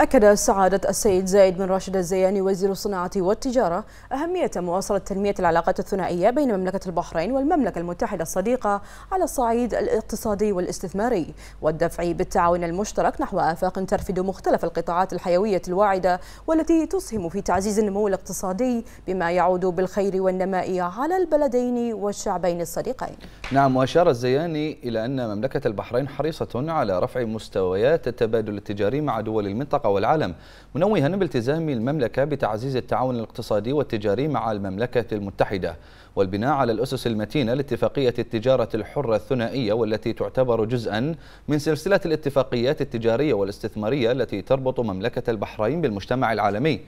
أكد سعادة السيد زايد بن راشد الزياني وزير الصناعة والتجارة أهمية مواصلة تنمية العلاقات الثنائية بين مملكة البحرين والمملكة المتحدة الصديقة على الصعيد الاقتصادي والاستثماري والدفع بالتعاون المشترك نحو آفاق ترفد مختلف القطاعات الحيوية الواعدة والتي تسهم في تعزيز النمو الاقتصادي بما يعود بالخير والنماء على البلدين والشعبين الصديقين نعم وأشار الزياني إلى أن مملكة البحرين حريصة على رفع مستويات التبادل التجاري مع دول المنطقة والعالم منوها بالتزام المملكة بتعزيز التعاون الاقتصادي والتجاري مع المملكة المتحدة والبناء على الأسس المتينة لاتفاقية التجارة الحرة الثنائية والتي تعتبر جزءا من سلسلة الاتفاقيات التجارية والاستثمارية التي تربط مملكة البحرين بالمجتمع العالمي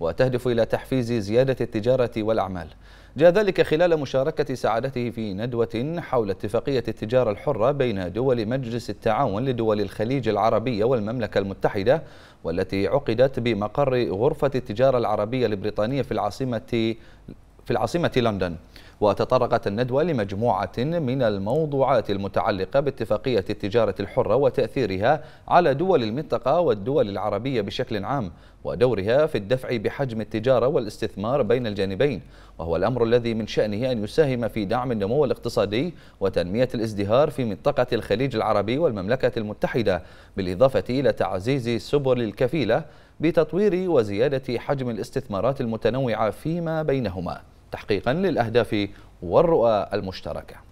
وتهدف إلى تحفيز زيادة التجارة والأعمال جاء ذلك خلال مشاركة سعادته في ندوة حول اتفاقية التجارة الحرة بين دول مجلس التعاون لدول الخليج العربية والمملكة المتحدة والتي عقدت بمقر غرفة التجارة العربية البريطانية في العاصمة في العاصمة لندن وتطرقت الندوة لمجموعة من الموضوعات المتعلقة باتفاقية التجارة الحرة وتأثيرها على دول المنطقة والدول العربية بشكل عام ودورها في الدفع بحجم التجارة والاستثمار بين الجانبين وهو الأمر الذي من شأنه أن يساهم في دعم النمو الاقتصادي وتنمية الازدهار في منطقة الخليج العربي والمملكة المتحدة بالإضافة إلى تعزيز سبل الكفيلة بتطوير وزيادة حجم الاستثمارات المتنوعة فيما بينهما تحقيقا للأهداف والرؤى المشتركة